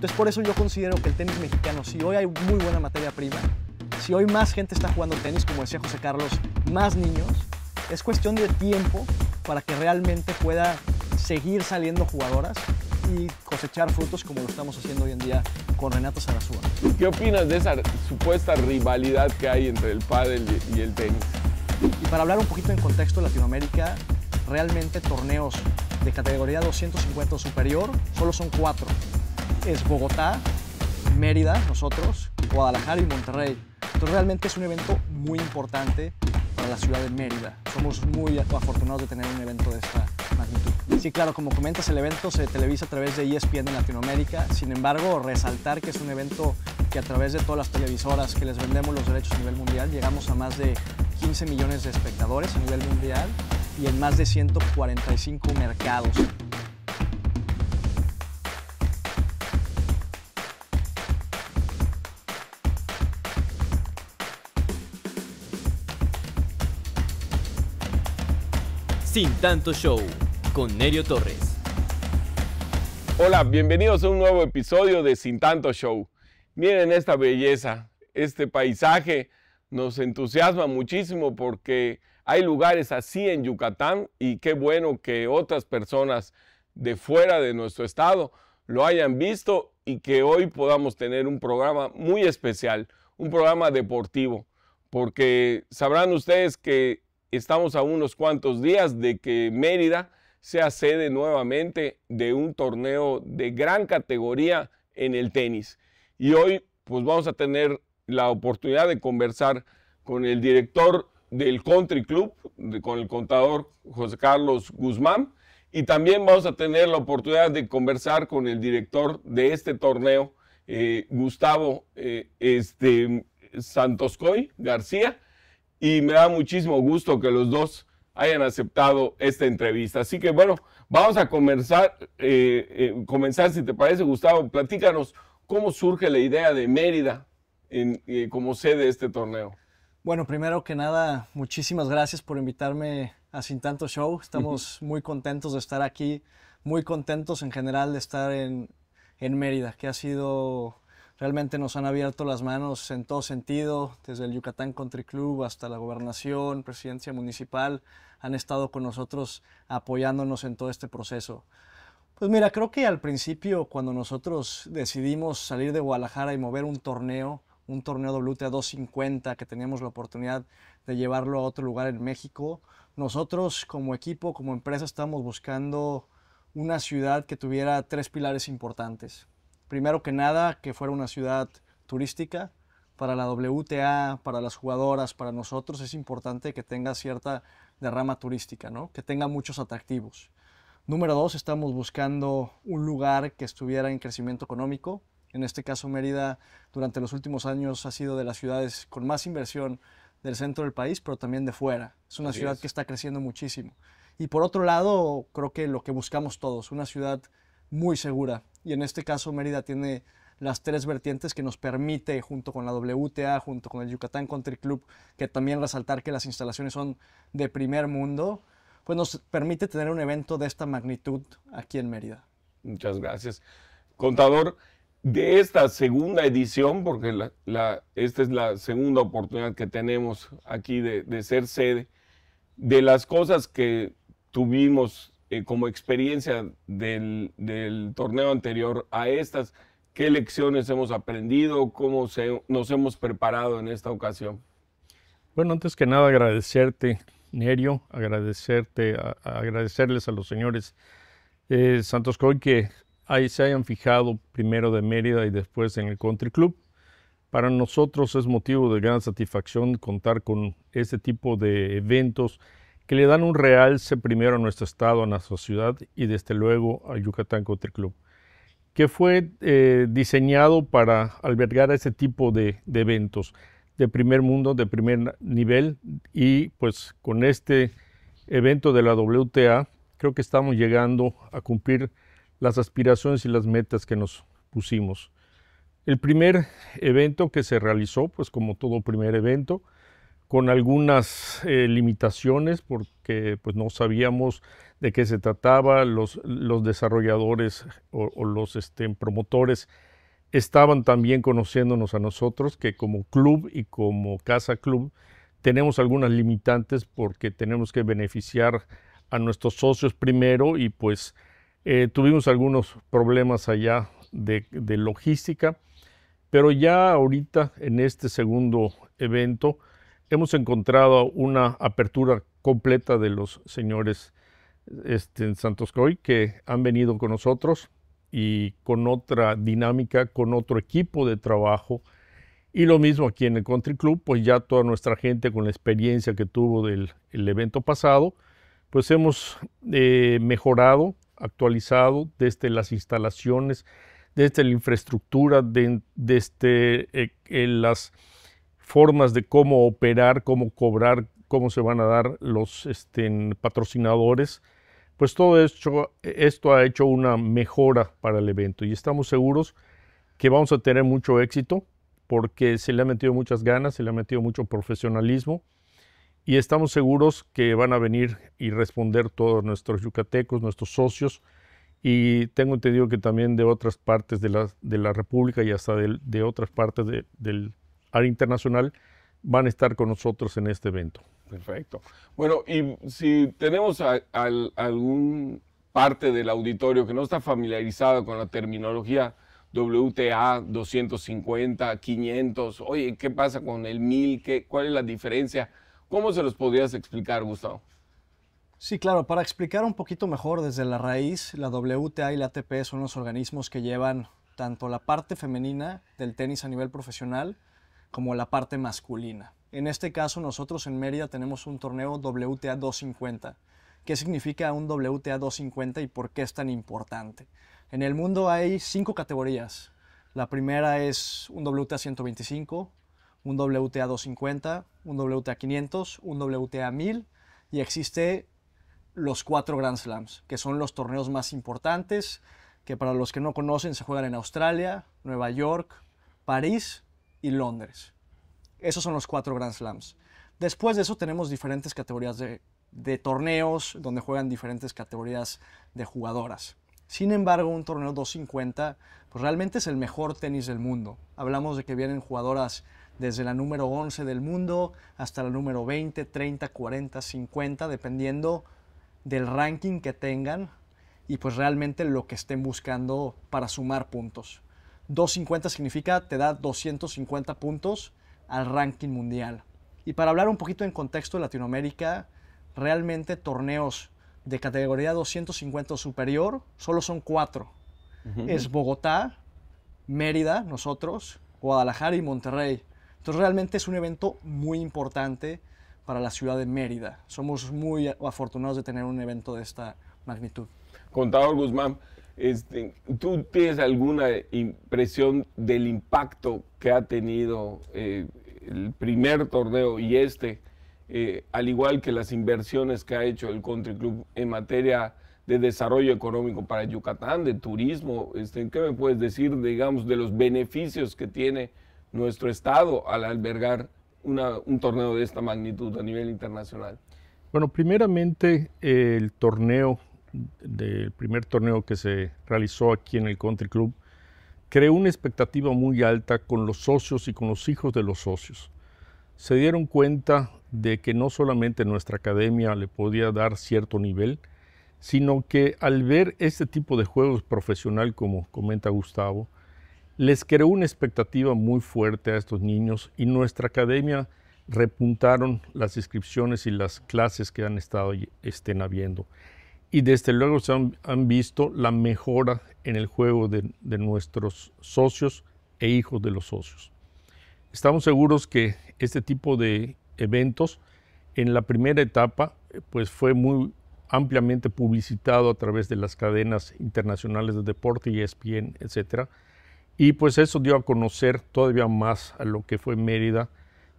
Entonces por eso yo considero que el tenis mexicano, si hoy hay muy buena materia prima, si hoy más gente está jugando tenis, como decía José Carlos, más niños, es cuestión de tiempo para que realmente pueda seguir saliendo jugadoras y cosechar frutos como lo estamos haciendo hoy en día con Renato Sarasúa. ¿Qué opinas de esa supuesta rivalidad que hay entre el pádel y el tenis? Y para hablar un poquito en contexto, Latinoamérica, realmente torneos de categoría 250 superior solo son cuatro es Bogotá, Mérida, nosotros, Guadalajara y Monterrey. Entonces realmente es un evento muy importante para la ciudad de Mérida. Somos muy afortunados de tener un evento de esta magnitud. Sí, claro, como comentas, el evento se televisa a través de ESPN en Latinoamérica. Sin embargo, resaltar que es un evento que a través de todas las televisoras que les vendemos los derechos a nivel mundial, llegamos a más de 15 millones de espectadores a nivel mundial y en más de 145 mercados. Sin tanto show, con Nerio Torres. Hola, bienvenidos a un nuevo episodio de Sin tanto show. Miren esta belleza, este paisaje nos entusiasma muchísimo porque hay lugares así en Yucatán y qué bueno que otras personas de fuera de nuestro estado lo hayan visto y que hoy podamos tener un programa muy especial, un programa deportivo, porque sabrán ustedes que estamos a unos cuantos días de que Mérida sea sede nuevamente de un torneo de gran categoría en el tenis. Y hoy pues vamos a tener la oportunidad de conversar con el director del Country Club, con el contador José Carlos Guzmán, y también vamos a tener la oportunidad de conversar con el director de este torneo, eh, Gustavo eh, este, Santoscoy García, y me da muchísimo gusto que los dos hayan aceptado esta entrevista. Así que bueno, vamos a comenzar, eh, eh, comenzar si te parece, Gustavo, platícanos cómo surge la idea de Mérida en, eh, como sede de este torneo. Bueno, primero que nada, muchísimas gracias por invitarme a Sin Tanto Show. Estamos muy contentos de estar aquí, muy contentos en general de estar en, en Mérida, que ha sido Realmente nos han abierto las manos en todo sentido, desde el Yucatán Country Club hasta la gobernación, presidencia municipal, han estado con nosotros apoyándonos en todo este proceso. Pues mira, creo que al principio cuando nosotros decidimos salir de Guadalajara y mover un torneo, un torneo WTA 250 que teníamos la oportunidad de llevarlo a otro lugar en México. Nosotros como equipo, como empresa, estábamos buscando una ciudad que tuviera tres pilares importantes primero que nada, que fuera una ciudad turística. Para la WTA, para las jugadoras, para nosotros es importante que tenga cierta derrama turística, que tenga muchos atractivos. Número dos, estamos buscando un lugar que estuviera en crecimiento económico. En este caso, Mérida durante los últimos años ha sido de las ciudades con más inversión del centro del país, pero también de fuera. Es una ciudad que está creciendo muchísimo. Y por otro lado, creo que lo que buscamos todos, una ciudad muy segura, y en este caso Mérida tiene las tres vertientes que nos permite, junto con la WTA, junto con el Yucatán Country Club, que también resaltar que las instalaciones son de primer mundo, pues nos permite tener un evento de esta magnitud aquí en Mérida. Muchas gracias. Contador, de esta segunda edición, porque esta es la segunda oportunidad que tenemos aquí de, de ser sede, de las cosas que tuvimos eh, como experiencia del, torneo anterior a estas? ¿Qué lecciones hemos aprendido? ¿Cómo nos hemos preparado en esta ocasión? Bueno, antes que nada agradecerte, Nerio, agradecerte, agradecerles a los señores eh, Santos Coy que ahí se hayan fijado primero de Mérida y después en el Country Club. Para nosotros es motivo de gran satisfacción contar con este tipo de eventos que le dan un realce primero a nuestro estado, a nuestra ciudad y desde luego al Yucatán Country Club, que fue eh, diseñado para albergar ese tipo de, eventos de primer mundo, de primer nivel y pues con este evento de la WTA creo que estamos llegando a cumplir las aspiraciones y las metas que nos pusimos. El primer evento que se realizó, pues como todo primer evento, con algunas eh, limitaciones porque pues, no sabíamos de qué se trataba, los, los desarrolladores o, los este, promotores estaban también conociéndonos a nosotros, que como club y como casa club tenemos algunas limitantes porque tenemos que beneficiar a nuestros socios primero y pues eh, tuvimos algunos problemas allá de logística, pero ya ahorita en este segundo evento, hemos encontrado una apertura completa de los señores este, en Santos Coy que han venido con nosotros y con otra dinámica, con otro equipo de trabajo. Y lo mismo aquí en el Country Club, pues ya toda nuestra gente con la experiencia que tuvo del evento pasado, pues hemos eh, mejorado, actualizado desde las instalaciones, desde la infraestructura, desde eh, eh, las formas de cómo operar, cómo cobrar, cómo se van a dar los este, patrocinadores, pues todo esto, esto ha hecho una mejora para el evento y estamos seguros que vamos a tener mucho éxito porque se le ha metido muchas ganas, se le ha metido mucho profesionalismo y estamos seguros que van a venir y responder todos nuestros yucatecos, nuestros socios y tengo entendido que también de otras partes de la, de la República y hasta de, otras partes del área internacional, van a estar con nosotros en este evento. Perfecto. Bueno, y si tenemos a, algún parte del auditorio que no está familiarizado con la terminología WTA 250, 500, oye, ¿qué pasa con el 1000? ¿Cuál es la diferencia? ¿Cómo se los podrías explicar, Gustavo? Sí, claro, para explicar un poquito mejor desde la raíz, la WTA y la ATP son los organismos que llevan tanto la parte femenina del tenis a nivel profesional como la parte masculina. En este caso nosotros en Mérida tenemos un torneo WTA 250. ¿Qué significa un WTA 250 y por qué es tan importante? En el mundo hay cinco categorías. La primera es un WTA 125, un WTA 250, un WTA 500, un WTA 1000 y existe los cuatro Grand Slams, que son los torneos más importantes, que para los que no conocen se juegan en Australia, Nueva York, París y Londres. Esos son los cuatro Grand Slams. Después de eso tenemos diferentes categorías de, torneos donde juegan diferentes categorías de jugadoras. Sin embargo, un torneo 250 pues realmente es el mejor tenis del mundo. Hablamos de que vienen jugadoras desde la número 11 del mundo hasta la número 20, 30, 40, 50, dependiendo del ranking que tengan y pues realmente lo que estén buscando para sumar puntos. 250 significa te da 250 puntos al ranking mundial. Y para hablar un poquito en contexto de Latinoamérica, realmente torneos de categoría 250 superior solo son cuatro. Es Bogotá, Mérida, nosotros, Guadalajara y Monterrey. Entonces realmente es un evento muy importante para la ciudad de Mérida. Somos muy afortunados de tener un evento de esta magnitud. Contador Guzmán, este, ¿Tú tienes alguna impresión del impacto que ha tenido eh, el primer torneo y este, eh, al igual que las inversiones que ha hecho el Country Club en materia de desarrollo económico para Yucatán, de turismo? Este, ¿Qué me puedes decir, digamos, de los beneficios que tiene nuestro Estado al albergar un torneo de esta magnitud a nivel internacional? Bueno, primeramente el torneo del primer torneo que se realizó aquí en el Country Club, creó una expectativa muy alta con los socios y con los hijos de los socios. Se dieron cuenta de que no solamente nuestra academia le podía dar cierto nivel, sino que al ver este tipo de juegos profesional, como comenta Gustavo, les creó una expectativa muy fuerte a estos niños y nuestra academia repuntaron las inscripciones y las clases que han estado estén habiendo y desde luego se han, visto la mejora en el juego de, nuestros socios e hijos de los socios. Estamos seguros que este tipo de eventos en la primera etapa pues fue muy ampliamente publicitado a través de las cadenas internacionales de deporte y e ESPN, etc. Y pues eso dio a conocer todavía más a lo que fue Mérida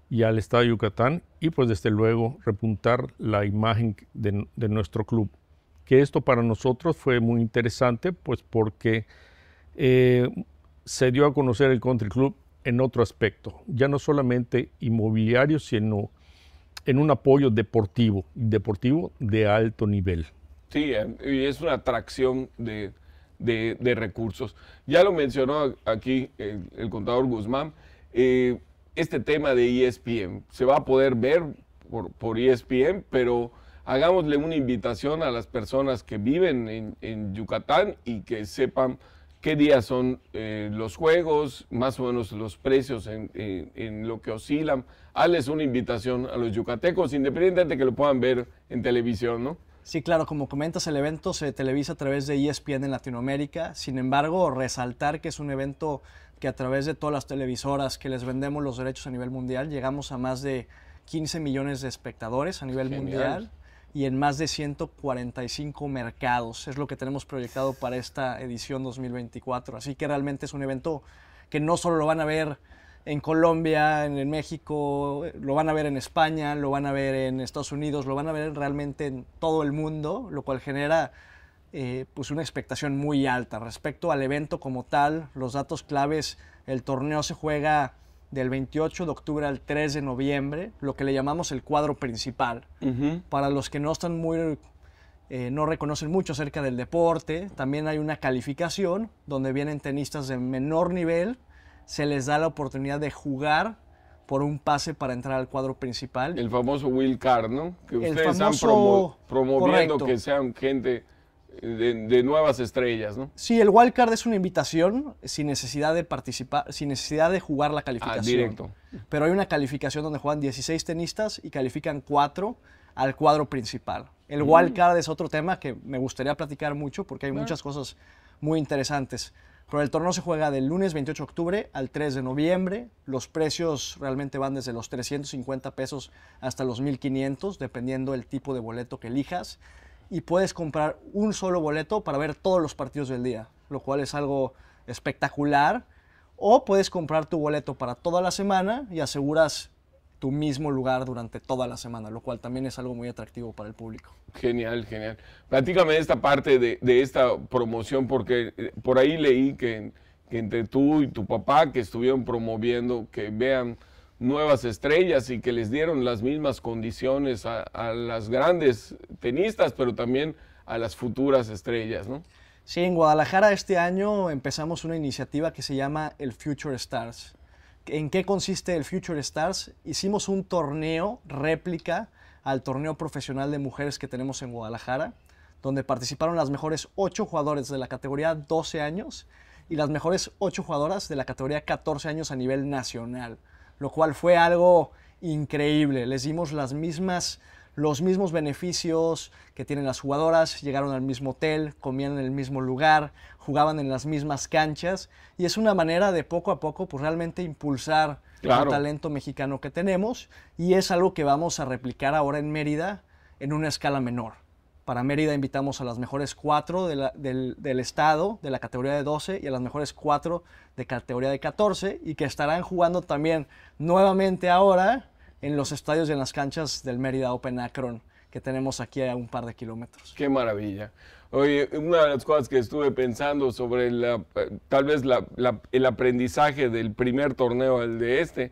y al Estado de Yucatán y pues desde luego repuntar la imagen de nuestro club que esto para nosotros fue muy interesante, pues porque eh, se dio a conocer el country club en otro aspecto, ya no solamente inmobiliario, sino en un apoyo deportivo, deportivo de alto nivel. Sí, eh, y es una atracción de, recursos. Ya lo mencionó aquí el, contador Guzmán, eh, este tema de ESPN, se va a poder ver por, por ESPN, pero hagámosle una invitación a las personas que viven en, Yucatán y que sepan qué días son eh, los juegos, más o menos los precios en, lo que oscilan. Hazles una invitación a los yucatecos, independientemente de que lo puedan ver en televisión, ¿no? Sí, claro, como comentas, el evento se televisa a través de ESPN en Latinoamérica. Sin embargo, resaltar que es un evento que a través de todas las televisoras que les vendemos los derechos a nivel mundial, llegamos a más de 15 millones de espectadores a nivel mundial y en más de 145 mercados. Es lo que tenemos proyectado para esta edición 2024. Así que realmente es un evento que no solo lo van a ver en Colombia, en, México, lo van a ver en España, lo van a ver en Estados Unidos, lo van a ver realmente en todo el mundo, lo cual genera eh, pues una expectación muy alta. Respecto al evento como tal, los datos claves, el torneo se juega del 28 de octubre al 3 de noviembre, lo que le llamamos el cuadro principal. Para los que no están muy eh, no reconocen mucho acerca del deporte. También hay una calificación donde vienen tenistas de menor nivel, se les da la oportunidad de jugar por un pase para entrar al cuadro principal. El famoso Will Card, ¿no? Que ustedes están promoviendo que sean gente de, nuevas estrellas, ¿no? Sí, el Card es una invitación sin necesidad de participar, sin necesidad de jugar la calificación. Ah, directo. Pero hay una calificación donde juegan 16 tenistas y califican 4 al cuadro principal. El mm. Card es otro tema que me gustaría platicar mucho porque hay muchas cosas muy interesantes. Pero el torneo se juega del lunes 28 de octubre al 3 de noviembre. Los precios realmente van desde los 350 pesos hasta los 1500, dependiendo el tipo de boleto que elijas y puedes comprar un solo boleto para ver todos los partidos del día, lo cual es algo espectacular. O puedes comprar tu boleto para toda la semana y aseguras tu mismo lugar durante toda la semana, lo cual también es algo muy atractivo para el público. Genial, genial. Platícame esta parte de, esta promoción, porque eh, por ahí leí que, que entre tú y tu papá que estuvieron promoviendo, que vean nuevas estrellas y que les dieron las mismas condiciones a, las grandes tenistas, pero también a las futuras estrellas, ¿no? Sí, en Guadalajara este año empezamos una iniciativa que se llama el Future Stars. ¿En qué consiste el Future Stars? Hicimos un torneo réplica al torneo profesional de mujeres que tenemos en Guadalajara, donde participaron las mejores ocho jugadores de la categoría 12 años y las mejores ocho jugadoras de la categoría 14 años a nivel nacional lo cual fue algo increíble. Les dimos las mismas, los mismos beneficios que tienen las jugadoras, llegaron al mismo hotel, comían en el mismo lugar, jugaban en las mismas canchas y es una manera de poco a poco pues realmente impulsar el talento mexicano que tenemos y es algo que vamos a replicar ahora en Mérida en una escala menor. Para Mérida invitamos a las mejores cuatro del, estado, de la categoría de 12, y a las mejores cuatro de categoría de 14, y que estarán jugando también nuevamente ahora en los estadios y en las canchas del Mérida Open Akron, que tenemos aquí a un par de kilómetros. ¡Qué maravilla! Oye, una de las cosas que estuve pensando sobre tal vez el aprendizaje del primer torneo al de este,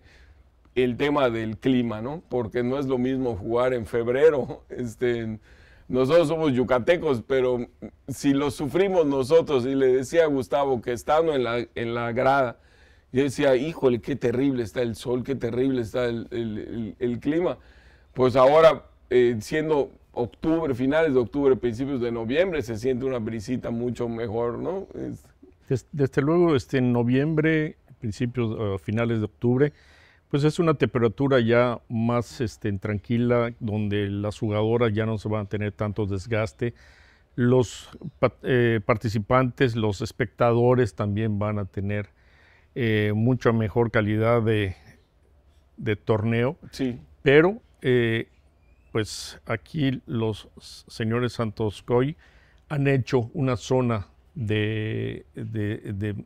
el tema del clima, ¿no? Porque no es lo mismo jugar en febrero, este, nosotros somos yucatecos, pero si lo sufrimos nosotros, y le decía a Gustavo que estando en la, en la grada, yo decía, híjole, qué terrible está el sol, qué terrible está el, el, clima. Pues ahora, eh, siendo octubre, finales de octubre, principios de noviembre, se siente una brisita mucho mejor, ¿no? Desde, luego, este, en noviembre, principios, o finales de octubre, pues es una temperatura ya más este, tranquila, donde las jugadoras ya no se van a tener tanto desgaste. Los eh, participantes, los espectadores también van a tener eh, mucha mejor calidad de, torneo. Sí. Pero, eh, pues aquí los señores Santos Coy han hecho una zona de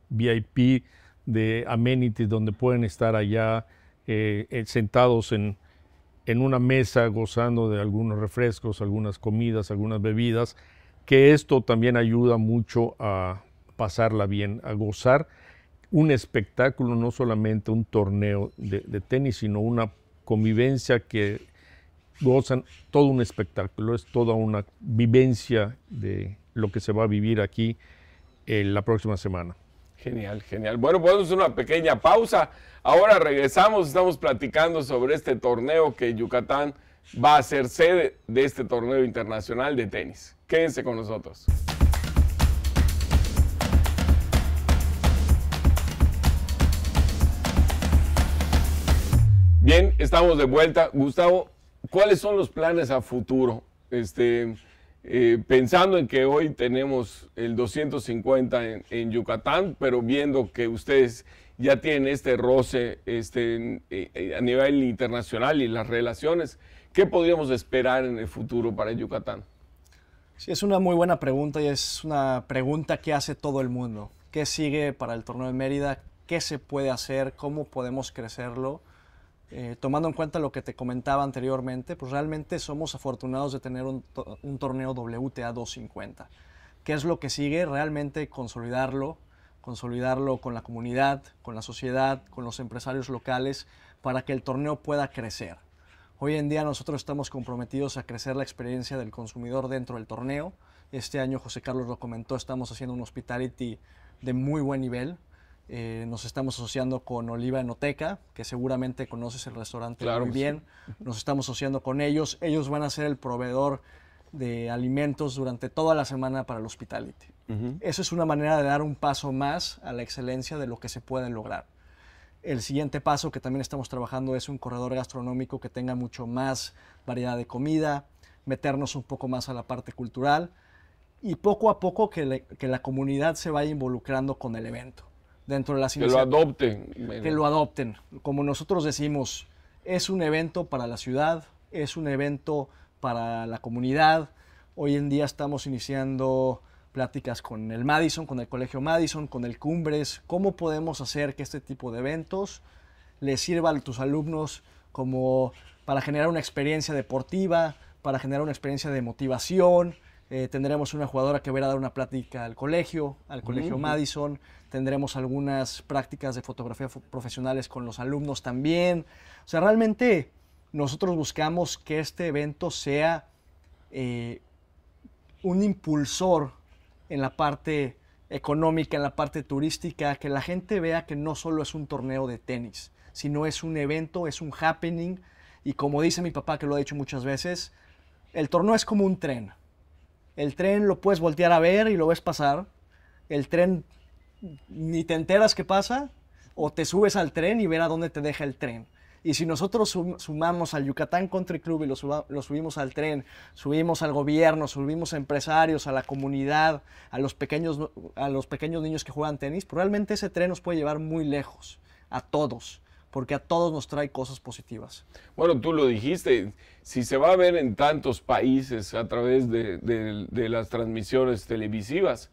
VIP, de amenities, donde pueden estar allá eh, eh, sentados en, una mesa gozando de algunos refrescos, algunas comidas, algunas bebidas, que esto también ayuda mucho a pasarla bien, a gozar un espectáculo, no solamente un torneo de, tenis, sino una convivencia que gozan todo un espectáculo, es toda una vivencia de lo que se va a vivir aquí en eh, la próxima semana. Genial, genial. Bueno, podemos una pequeña pausa. Ahora regresamos, estamos platicando sobre este torneo que Yucatán va a ser sede de este torneo internacional de tenis. Quédense con nosotros. Bien, estamos de vuelta. Gustavo, ¿cuáles son los planes a futuro? Este, eh, pensando en que hoy tenemos el 250 en, Yucatán, pero viendo que ustedes ya tienen este roce este, eh, a nivel internacional y las relaciones, ¿qué podríamos esperar en el futuro para Yucatán? Sí, es una muy buena pregunta y es una pregunta que hace todo el mundo. ¿Qué sigue para el torneo de Mérida? ¿Qué se puede hacer? ¿Cómo podemos crecerlo? Eh, tomando en cuenta lo que te comentaba anteriormente, pues realmente somos afortunados de tener un, un torneo WTA 250. ¿Qué es lo que sigue? Realmente consolidarlo, consolidarlo con la comunidad, con la sociedad, con los empresarios locales, para que el torneo pueda crecer. Hoy en día nosotros estamos comprometidos a crecer la experiencia del consumidor dentro del torneo. Este año, José Carlos lo comentó, estamos haciendo un hospitality de muy buen nivel. Eh, nos estamos asociando con Oliva Enoteca, que seguramente conoces el restaurante bien. Nos estamos asociando con ellos. Ellos van a ser el proveedor de alimentos durante toda la semana para el hospitality. Eso es una manera de dar un paso más a la excelencia de lo que se puede lograr. El siguiente paso que también estamos trabajando es un corredor gastronómico que tenga mucho más variedad de comida, meternos un poco más a la parte cultural y poco a poco que la comunidad se vaya involucrando con el evento dentro de Que lo adopten. Que lo adopten. Como nosotros decimos, es un evento para la ciudad, es un evento para la comunidad. Hoy en día estamos iniciando pláticas con el Madison, con el Colegio Madison, con el Cumbres, cómo podemos hacer que este tipo de eventos les sirva a tus alumnos como para generar una experiencia deportiva, para generar una experiencia de motivación, eh, tendremos una jugadora que verá dar una plática al colegio, al colegio Madison. Tendremos algunas prácticas de fotografía profesionales con los alumnos también. O sea, realmente nosotros buscamos que este evento sea eh, un impulsor en la parte económica, en la parte turística, que la gente vea que no solo es un torneo de tenis, sino es un evento, es un happening. Y como dice mi papá, que lo ha dicho muchas veces, el torneo es como un tren. El tren lo puedes voltear a ver y lo ves pasar. El tren ni te enteras qué pasa o te subes al tren y ver a dónde te deja el tren. Y si nosotros sumamos al Yucatán Country Club y lo, subimos al tren, subimos al gobierno, subimos a empresarios, a la comunidad, a los, pequeños, a los pequeños niños que juegan tenis, probablemente ese tren nos puede llevar muy lejos, a todos porque a todos nos trae cosas positivas. Bueno, tú lo dijiste, si se va a ver en tantos países a través de, las transmisiones televisivas,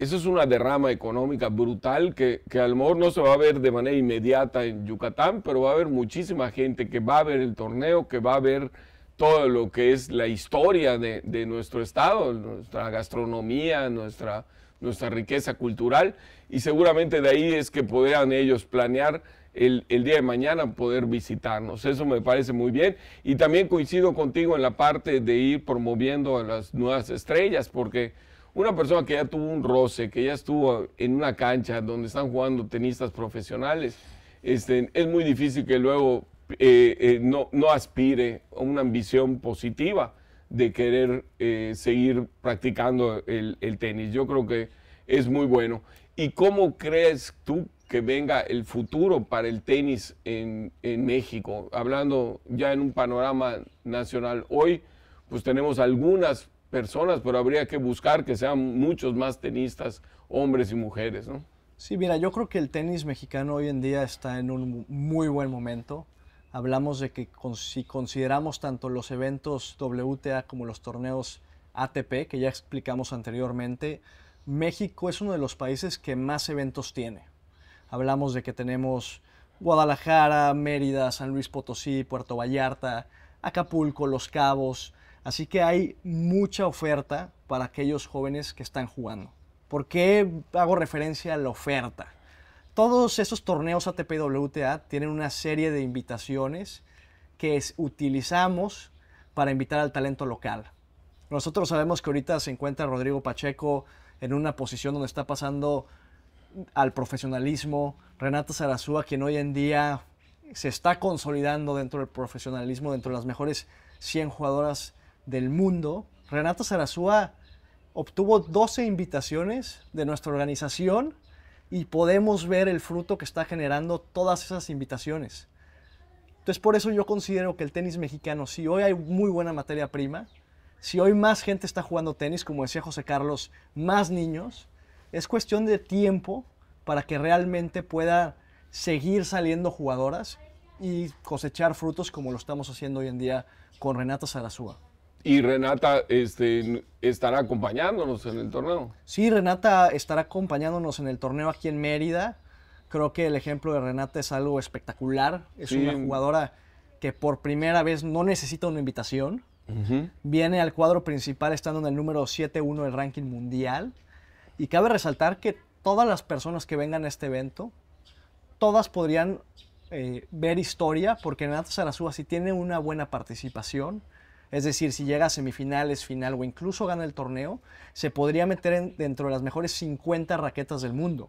eso es una derrama económica brutal que, que a lo mejor no se va a ver de manera inmediata en Yucatán, pero va a haber muchísima gente que va a ver el torneo, que va a ver todo lo que es la historia de, nuestro estado, nuestra gastronomía, nuestra, nuestra riqueza cultural, y seguramente de ahí es que podrán ellos planear el, día de mañana poder visitarnos. Eso me parece muy bien. Y también coincido contigo en la parte de ir promoviendo a las nuevas estrellas, porque una persona que ya tuvo un roce, que ya estuvo en una cancha donde están jugando tenistas profesionales, este, es muy difícil que luego eh, eh, no, no, aspire a una ambición positiva de querer eh, seguir practicando el, el tenis. Yo creo que es muy bueno. ¿Y cómo crees tú que venga el futuro para el tenis en, México, hablando ya en un panorama nacional. Hoy, pues tenemos algunas personas, pero habría que buscar que sean muchos más tenistas, hombres y mujeres, ¿no? Sí, mira, yo creo que el tenis mexicano hoy en día está en un muy buen momento. Hablamos de que si consideramos tanto los eventos WTA como los torneos ATP, que ya explicamos anteriormente, México es uno de los países que más eventos tiene. Hablamos de que tenemos Guadalajara, Mérida, San Luis Potosí, Puerto Vallarta, Acapulco, Los Cabos. Así que hay mucha oferta para aquellos jóvenes que están jugando. ¿Por qué hago referencia a la oferta? Todos esos torneos ATP tienen una serie de invitaciones que utilizamos para invitar al talento local. Nosotros sabemos que ahorita se encuentra Rodrigo Pacheco en una posición donde está pasando al profesionalismo, Renata Zarazúa, quien hoy en día se está consolidando dentro del profesionalismo, dentro de las mejores 100 jugadoras del mundo. Renata Zarazúa obtuvo 12 invitaciones de nuestra organización y podemos ver el fruto que está generando todas esas invitaciones. Entonces por eso yo considero que el tenis mexicano, si hoy hay muy buena materia prima, si hoy más gente está jugando tenis, como decía José Carlos, más niños, es cuestión de tiempo para que realmente pueda seguir saliendo jugadoras y cosechar frutos como lo estamos haciendo hoy en día con Renata Sarazúa. Y Renata este, estará acompañándonos en el torneo. Sí, Renata estará acompañándonos en el torneo aquí en Mérida. Creo que el ejemplo de Renata es algo espectacular. Es una jugadora que por primera vez no necesita una invitación. Viene al cuadro principal estando en el número 7-1 del ranking mundial. Y cabe resaltar que todas las personas que vengan a este evento, todas podrían eh, ver historia, porque Renato Sarasúa si tiene una buena participación, es decir, si llega a semifinales, final o incluso gana el torneo, se podría meter dentro de las mejores 50 raquetas del mundo.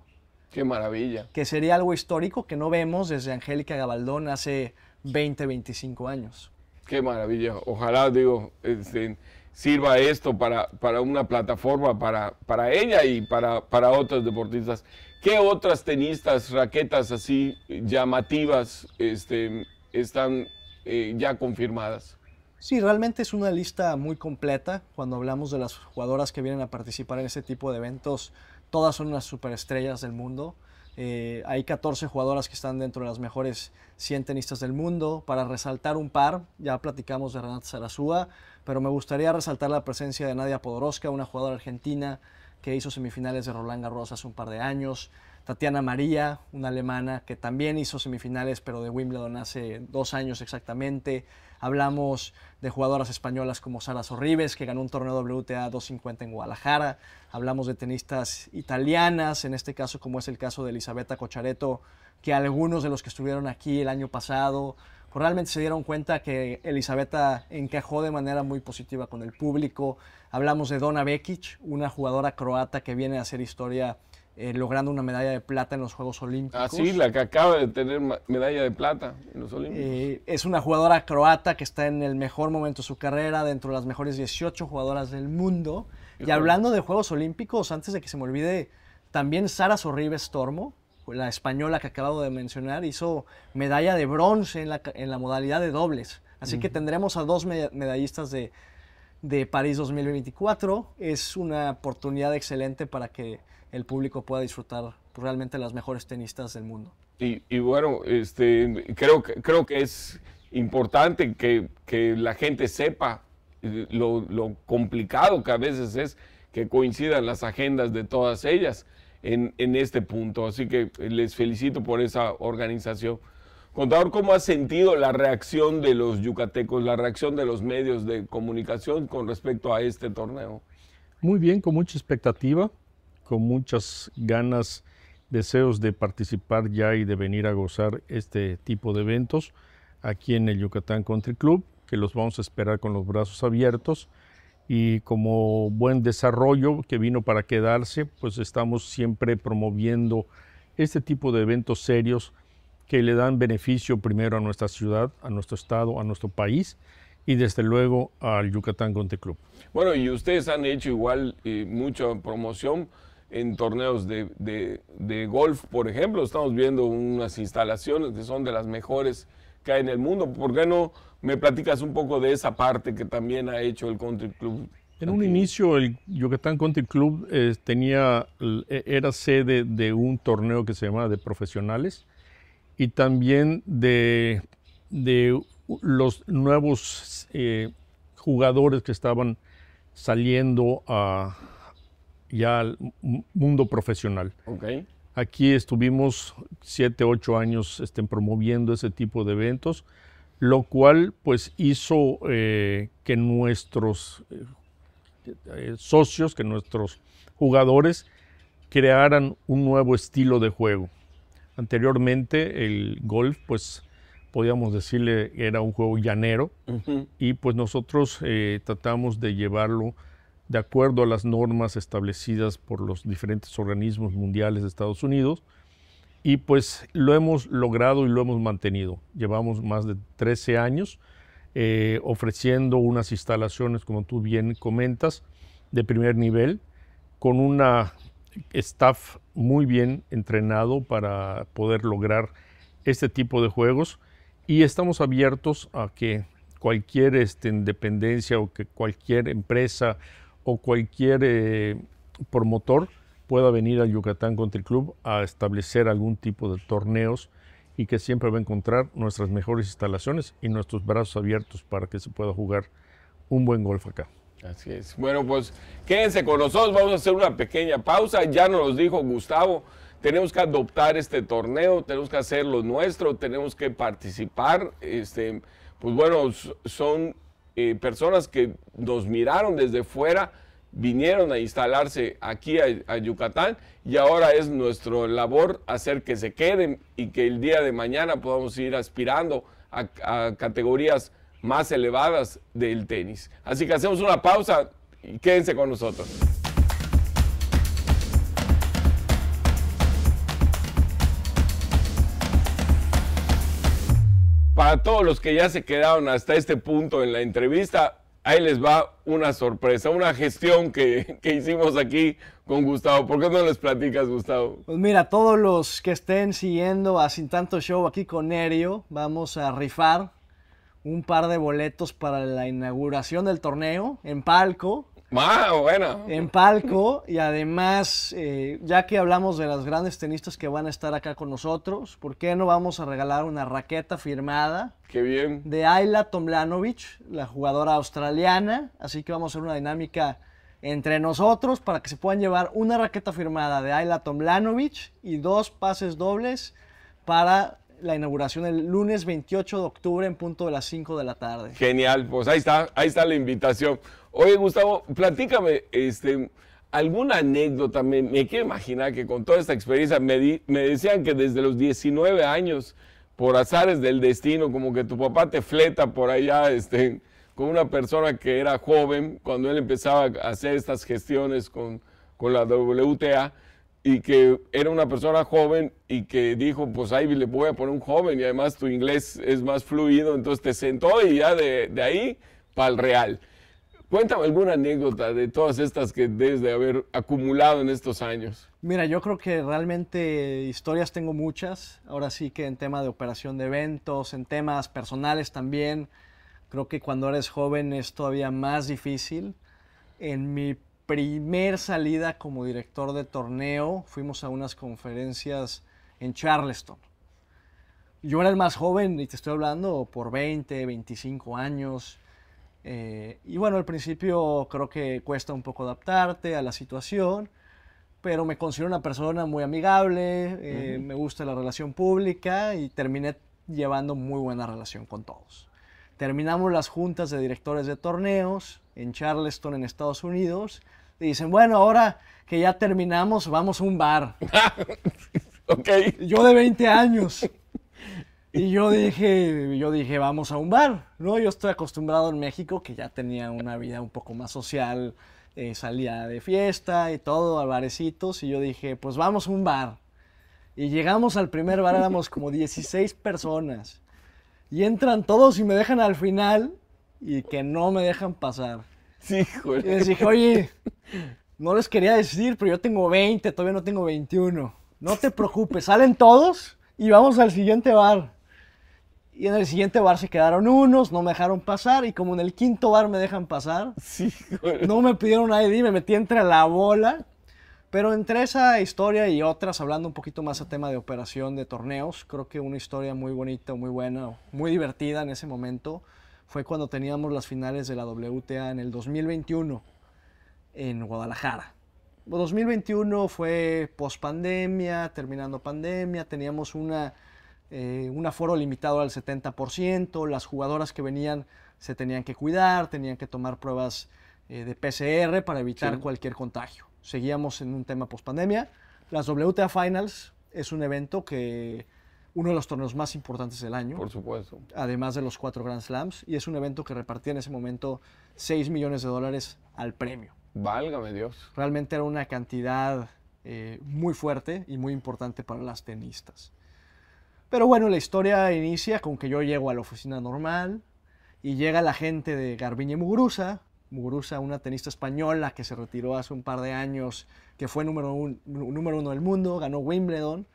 Qué maravilla. Que sería algo histórico que no vemos desde Angélica Gabaldón hace 20, 25 años. Qué maravilla. Ojalá, digo, este, sirva esto para, una plataforma para, ella y para, otros deportistas. ¿Qué otras tenistas, raquetas así llamativas este, están eh, ya confirmadas? Sí, realmente es una lista muy completa. Cuando hablamos de las jugadoras que vienen a participar en ese tipo de eventos, todas son las superestrellas del mundo. Eh, hay 14 jugadoras que están dentro de las mejores 100 tenistas del mundo. Para resaltar un par, ya platicamos de Renata Sarasúa, pero me gustaría resaltar la presencia de Nadia Podoroska, una jugadora argentina que hizo semifinales de Roland Garros hace un par de años. Tatiana María, una alemana que también hizo semifinales, pero de Wimbledon hace dos años exactamente. Hablamos de jugadoras españolas como Sara Sorribes, que ganó un torneo WTA 250 en Guadalajara. Hablamos de tenistas italianas, en este caso como es el caso de Elisabetta Cochareto, que algunos de los que estuvieron aquí el año pasado pues, realmente se dieron cuenta que Elisabetta encajó de manera muy positiva con el público. Hablamos de Donna Bekic, una jugadora croata que viene a hacer historia eh, logrando una medalla de plata en los Juegos Olímpicos. Ah, sí, la que acaba de tener medalla de plata en los Olímpicos. Eh, es una jugadora croata que está en el mejor momento de su carrera, dentro de las mejores 18 jugadoras del mundo. Y hablando de Juegos Olímpicos, antes de que se me olvide, también Sara Sorribes Tormo, la española que acabo de mencionar, hizo medalla de bronce en la, modalidad de dobles. Así que tendremos a dos medallistas de París 2024. Es una oportunidad excelente para que el público pueda disfrutar realmente realmente las mejores tenistas del mundo. Y, bueno, este, creo, creo que es importante que, la gente sepa eh, lo, complicado que a veces es que coincidan las agendas de todas ellas en, en este punto. Así que eh, les felicito por esa organización. Contador, ¿cómo ha sentido la reacción de los yucatecos, la reacción de los medios de comunicación con respecto a este torneo? Muy bien, con mucha expectativa con muchas ganas, deseos de participar ya y de venir a gozar este tipo de eventos aquí en el Yucatán Country Club, que los vamos a esperar con los brazos abiertos. Y como buen desarrollo que vino para quedarse, pues estamos siempre promoviendo este tipo de eventos serios que le dan beneficio primero a nuestra ciudad, a nuestro estado, a nuestro país y desde luego al Yucatán Country Club. Bueno, y ustedes han hecho igual eh, mucha promoción en torneos de, de, golf, por ejemplo. Estamos viendo unas instalaciones que son de las mejores que hay en el mundo. ¿Por qué no me platicas un poco de esa parte que también ha hecho el Country Club? En un inicio el Yucatán Country Club eh, tenía, e, era sede de un torneo que se llamaba de profesionales y también de, de los nuevos eh, jugadores que estaban saliendo a, ya al mundo profesional. Aquí estuvimos 7, ocho años estén, promoviendo ese tipo de eventos, lo cual pues hizo eh, que nuestros eh, eh, socios, que nuestros jugadores crearan un nuevo estilo de juego. Anteriormente el golf pues podíamos decirle era un juego llanero y pues nosotros tratamos de llevarlo de acuerdo a las normas establecidas por los diferentes organismos mundiales de Estados Unidos. Y pues lo hemos logrado y lo hemos mantenido. Llevamos más de 13 años eh, ofreciendo unas instalaciones, como tú bien comentas, de primer nivel, con un staff muy bien entrenado para poder lograr este tipo de juegos. Y estamos abiertos a que cualquier este, independencia o que cualquier empresa o cualquier eh, promotor pueda venir al Yucatán Country Club a establecer algún tipo de torneos y que siempre va a encontrar nuestras mejores instalaciones y nuestros brazos abiertos para que se pueda jugar un buen golf acá. Así es. Bueno, pues quédense con nosotros, vamos a hacer una pequeña pausa. Ya nos dijo Gustavo, tenemos que adoptar este torneo, tenemos que hacerlo nuestro, tenemos que participar. Este, pues bueno, son eh, personas que nos miraron desde fuera vinieron a instalarse aquí a, Yucatán y ahora es nuestra labor hacer que se queden y que el día de mañana podamos ir aspirando a categorías más elevadas del tenis. Así que hacemos una pausa y quédense con nosotros. Para todos los que ya se quedaron hasta este punto en la entrevista, ahí les va una sorpresa, una gestión que, hicimos aquí con Gustavo. ¿Por qué no les platicas, Gustavo? Pues mira, todos los que estén siguiendo a Sin Tanto Show aquí con Erio, vamos a rifar un par de boletos para la inauguración del torneo en palco. Ah, bueno En palco y además, eh, ya que hablamos de las grandes tenistas que van a estar acá con nosotros, ¿por qué no vamos a regalar una raqueta firmada? Qué bien. De Ayla Tomlanovich, la jugadora australiana. Así que vamos a hacer una dinámica entre nosotros para que se puedan llevar una raqueta firmada de Ayla Tomlanovich y dos pases dobles para la inauguración el lunes 28 de octubre en punto de las 5 de la tarde. Genial, pues ahí está, ahí está la invitación. Oye, Gustavo, platícame, este, alguna anécdota, me, me quiero imaginar que con toda esta experiencia me, me decían que desde los 19 años, por azares del destino, como que tu papá te fleta por allá, este, con una persona que era joven, cuando él empezaba a hacer estas gestiones con, con la WTA, y que era una persona joven y que dijo, pues ahí le voy a poner un joven y además tu inglés es más fluido, entonces te sentó y ya de, ahí para el real. Cuéntame alguna anécdota de todas estas que debes de haber acumulado en estos años. Mira, yo creo que realmente historias tengo muchas. Ahora sí que en tema de operación de eventos, en temas personales también. Creo que cuando eres joven es todavía más difícil. En mi primer salida como director de torneo, fuimos a unas conferencias en Charleston. Yo era el más joven, y te estoy hablando por 20, 25 años. Eh, y bueno, al principio creo que cuesta un poco adaptarte a la situación, pero me considero una persona muy amigable, eh, me gusta la relación pública y terminé llevando muy buena relación con todos. Terminamos las juntas de directores de torneos en Charleston, en Estados Unidos, dicen, bueno, ahora que ya terminamos, vamos a un bar. okay. Yo de 20 años. Y yo dije, yo dije, vamos a un bar, ¿no? Yo estoy acostumbrado en México, que ya tenía una vida un poco más social, eh, salía de fiesta y todo, a barecitos, y yo dije, pues vamos a un bar. Y llegamos al primer bar, éramos como 16 personas. Y entran todos y me dejan al final y que no me dejan pasar. Sí, joder. Y dije, oye, no les quería decir, pero yo tengo 20, todavía no tengo 21. No te preocupes, salen todos y vamos al siguiente bar. Y en el siguiente bar se quedaron unos, no me dejaron pasar. Y como en el quinto bar me dejan pasar, no me pidieron ID, me metí entre la bola. Pero entre esa historia y otras, hablando un poquito más a tema de operación de torneos, creo que una historia muy bonita, muy buena, muy divertida en ese momento fue cuando teníamos las finales de la WTA en el 2021 en Guadalajara. 2021 fue pospandemia, terminando pandemia, teníamos una, eh, un aforo limitado al 70%, las jugadoras que venían se tenían que cuidar, tenían que tomar pruebas eh, de PCR para evitar cualquier contagio. Seguíamos en un tema pospandemia. Las WTA Finals es un evento que uno de los torneos más importantes del año. Por supuesto. Además de los cuatro Grand Slams. Y es un evento que repartía en ese momento 6 millones de dólares al premio. Válgame Dios. Realmente era una cantidad eh, muy fuerte y muy importante para las tenistas. Pero bueno, la historia inicia con que yo llego a la oficina normal y llega la gente de Garbiñe Muguruza. Muguruza, una tenista española que se retiró hace un par de años, que fue número uno del mundo, ganó Wimbledon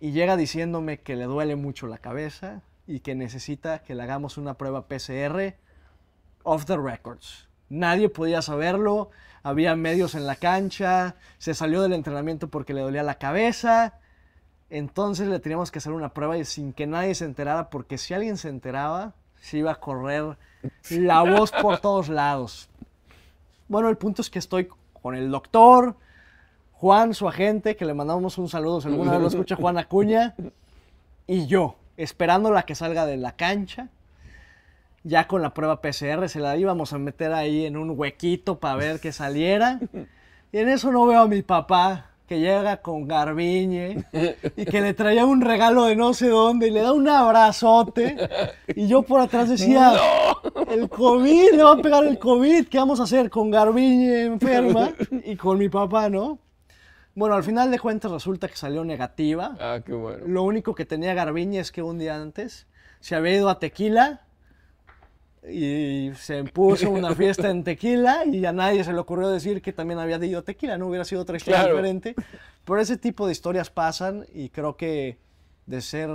y llega diciéndome que le duele mucho la cabeza y que necesita que le hagamos una prueba PCR off the records. Nadie podía saberlo, había medios en la cancha, se salió del entrenamiento porque le dolía la cabeza, entonces le teníamos que hacer una prueba y sin que nadie se enterara, porque si alguien se enteraba, se iba a correr la voz por todos lados. Bueno, el punto es que estoy con el doctor, Juan, su agente, que le mandamos un saludo, si alguna vez lo escucha Juan Acuña, y yo, esperando la que salga de la cancha, ya con la prueba PCR, se la íbamos a meter ahí en un huequito para ver que saliera. Y en eso no veo a mi papá, que llega con Garbiñe y que le traía un regalo de no sé dónde y le da un abrazote. Y yo por atrás decía, el COVID, le va a pegar el COVID, ¿qué vamos a hacer con Garbiñe enferma y con mi papá, no? Bueno, al final de cuentas resulta que salió negativa. Ah, qué bueno. Lo único que tenía Garbiñe es que un día antes se había ido a Tequila y se puso una fiesta en Tequila y a nadie se le ocurrió decir que también había ido a Tequila, no hubiera sido otra historia diferente. Pero ese tipo de historias pasan y creo que de ser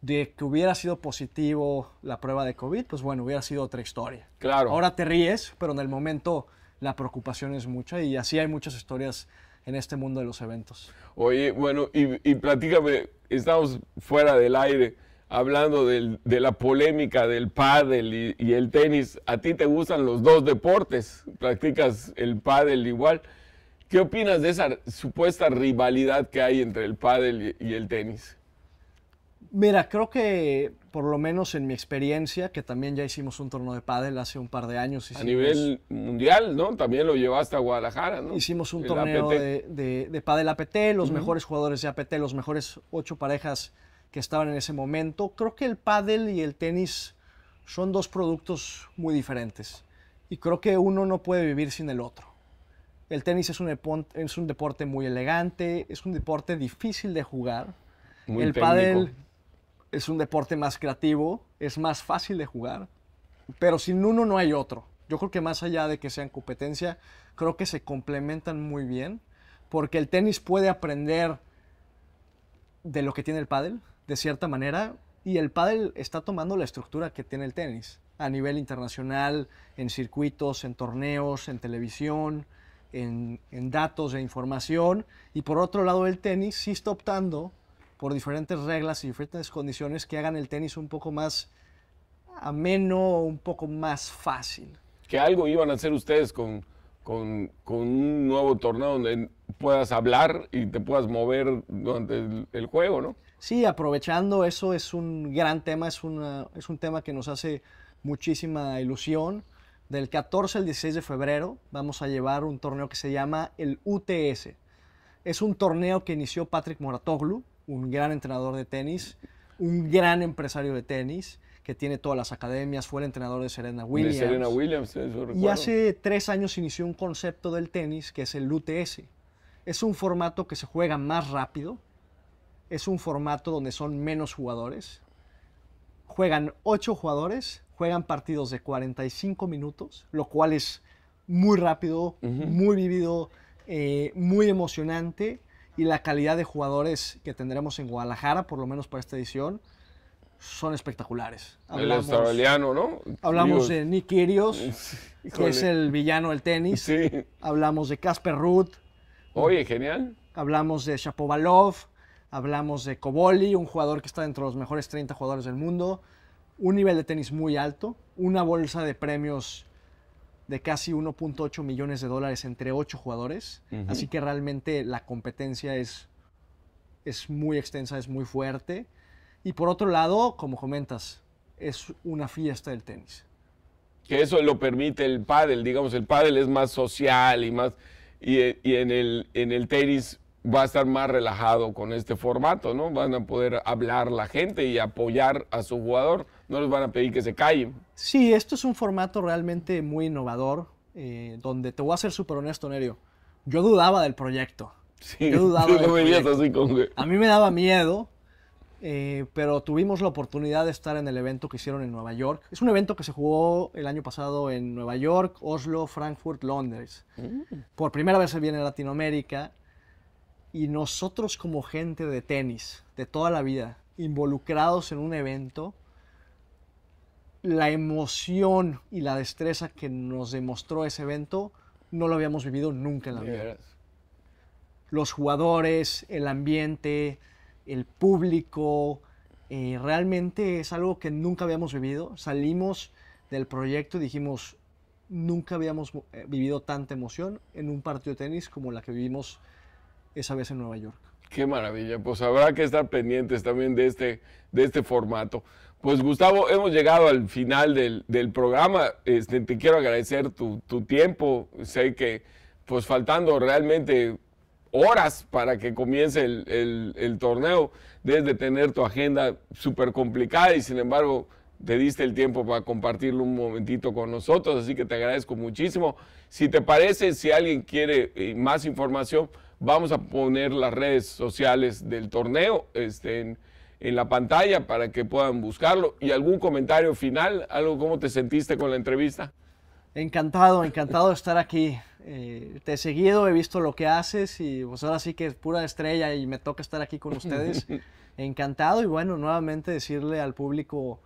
de que hubiera sido positivo la prueba de COVID, pues bueno, hubiera sido otra historia. Claro. Ahora te ríes, pero en el momento la preocupación es mucha y así hay muchas historias en este mundo de los eventos. Oye, bueno, y, platícame, estamos fuera del aire hablando de la polémica del pádel y, el tenis. A ti te gustan los dos deportes, practicas el pádel igual. ¿Qué opinas de esa supuesta rivalidad que hay entre el pádel y el tenis? Mira, creo que por lo menos en mi experiencia, que también ya hicimos un torneo de pádel hace un par de años. a nivel mundial, ¿no? También lo llevó hasta Guadalajara, ¿no? Hicimos un torneo de, de, pádel APT, los mejores jugadores de APT, los mejores ocho parejas que estaban en ese momento. Creo que el pádel y el tenis son dos productos muy diferentes y creo que uno no puede vivir sin el otro. El tenis es un, es un deporte muy elegante, es un deporte difícil de jugar. Muy el técnico. pádel es un deporte más creativo, es más fácil de jugar, pero sin uno no hay otro. Yo creo que más allá de que sean competencia, creo que se complementan muy bien, porque el tenis puede aprender de lo que tiene el pádel, de cierta manera, y el pádel está tomando la estructura que tiene el tenis a nivel internacional, en circuitos, en torneos, en televisión, en, datos de información, y por otro lado el tenis sí está optando por diferentes reglas y diferentes condiciones que hagan el tenis un poco más ameno, un poco más fácil. Que algo iban a hacer ustedes con, con, con un nuevo torneo donde puedas hablar y te puedas mover durante el, juego, ¿no? Sí, aprovechando eso es un gran tema, es, es un tema que nos hace muchísima ilusión. Del 14 al 16 de febrero vamos a llevar un torneo que se llama el UTS. Es un torneo que inició Patrick Moratoglu, un gran entrenador de tenis, un gran empresario de tenis que tiene todas las academias, fue el entrenador de Serena Williams. Serena Williams, Y hace tres años inició un concepto del tenis que es el UTS. Es un formato que se juega más rápido, es un formato donde son menos jugadores. Juegan ocho jugadores, juegan partidos de 45 minutos, lo cual es muy rápido, muy vivido, eh, muy emocionante y la calidad de jugadores que tendremos en Guadalajara, por lo menos para esta edición, son espectaculares. Hablamos, el australiano, ¿no? Hablamos de Nick Kyrgios, que es el villano del tenis. Hablamos de Casper Ruth. Oye, genial. Hablamos de Shapovalov. Hablamos de Koboli, un jugador que está dentro de los mejores 30 jugadores del mundo. Un nivel de tenis muy alto. Una bolsa de premios de casi 1.8 millones de dólares entre 8 jugadores. Así que realmente la competencia es, es muy extensa, es muy fuerte. Y por otro lado, como comentas, es una fiesta del tenis. Que eso lo permite el pádel, digamos, el pádel es más social y más y, y en el en el tenis va a estar más relajado con este formato, ¿no? Van a poder hablar la gente y apoyar a su jugador no les van a pedir que se callen. Sí, esto es un formato realmente muy innovador, eh, donde te voy a ser súper honesto, Nerio. Yo dudaba del proyecto. Sí, yo dudaba A mí me daba miedo, eh, pero tuvimos la oportunidad de estar en el evento que hicieron en Nueva York. Es un evento que se jugó el año pasado en Nueva York, Oslo, Frankfurt, Londres. Mm. Por primera vez se viene a Latinoamérica y nosotros como gente de tenis, de toda la vida, involucrados en un evento la emoción y la destreza que nos demostró ese evento no lo habíamos vivido nunca en la vida. Los jugadores, el ambiente, el público, eh, realmente es algo que nunca habíamos vivido. Salimos del proyecto y dijimos, nunca habíamos eh, vivido tanta emoción en un partido de tenis como la que vivimos esa vez en Nueva York. Qué maravilla, pues habrá que estar pendientes también de este, de este formato. Pues Gustavo, hemos llegado al final del, programa. Este, te quiero agradecer tu, tiempo. Sé que pues faltando realmente horas para que comience el, torneo, debes de tener tu agenda súper complicada y sin embargo te diste el tiempo para compartirlo un momentito con nosotros, así que te agradezco muchísimo. Si te parece, si alguien quiere eh, más información, vamos a poner las redes sociales del torneo. Este, en, en la pantalla para que puedan buscarlo. ¿Y algún comentario final? ¿Algo cómo te sentiste con la entrevista? Encantado, encantado de estar aquí. Eh, te he seguido, he visto lo que haces y pues ahora sí que es pura estrella y me toca estar aquí con ustedes. encantado y bueno, nuevamente decirle al público,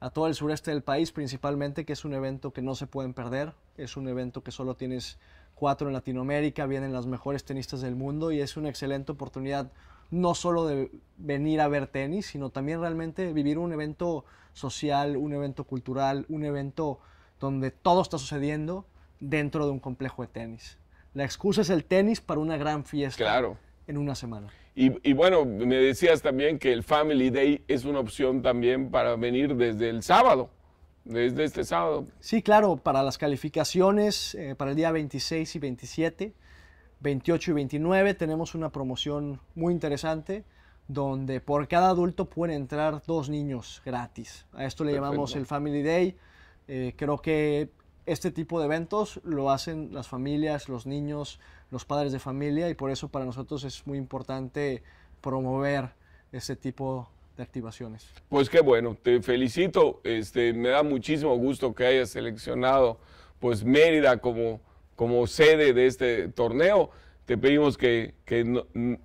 a todo el sureste del país principalmente, que es un evento que no se pueden perder, es un evento que solo tienes cuatro en Latinoamérica, vienen las mejores tenistas del mundo y es una excelente oportunidad no solo de venir a ver tenis, sino también realmente vivir un evento social, un evento cultural, un evento donde todo está sucediendo dentro de un complejo de tenis. La excusa es el tenis para una gran fiesta claro. en una semana. Y, bueno, me decías también que el Family Day es una opción también para venir desde el sábado, desde este sábado. Sí, claro, para las calificaciones, eh, para el día 26 y 27 28 y 29 tenemos una promoción muy interesante donde por cada adulto pueden entrar dos niños gratis. A esto le llamamos el Family Day. Eh, creo que este tipo de eventos lo hacen las familias, los niños, los padres de familia y por eso para nosotros es muy importante promover este tipo de activaciones. Pues qué bueno, te felicito, este, me da muchísimo gusto que hayas seleccionado pues Mérida como como sede de este torneo. Te pedimos que,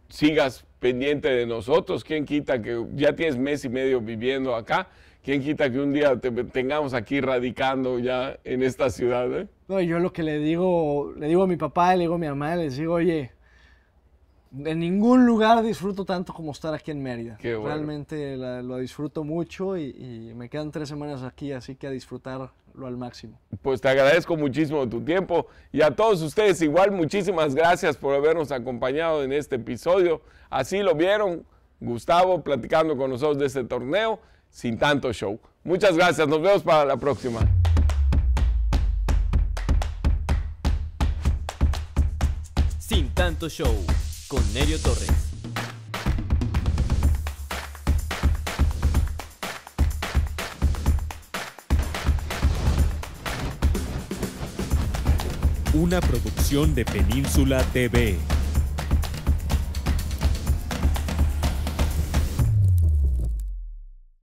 sigas pendiente de nosotros. ¿Quién quita que ya tienes mes y medio viviendo acá? ¿Quién quita que un día te tengamos aquí radicando ya en esta ciudad? Eh? No, yo lo que le digo, le digo a mi papá, le digo a mi mamá, le digo, oye, en ningún lugar disfruto tanto como estar aquí en Mérida. Realmente lo disfruto mucho y me quedan tres semanas aquí, así que a disfrutar al máximo. Pues te agradezco muchísimo tu tiempo y a todos ustedes igual muchísimas gracias por habernos acompañado en este episodio. Así lo vieron, Gustavo platicando con nosotros de este torneo sin tanto show. Muchas gracias, nos vemos para la próxima. Sin tanto show con Nerio Torres. una producción de Península TV.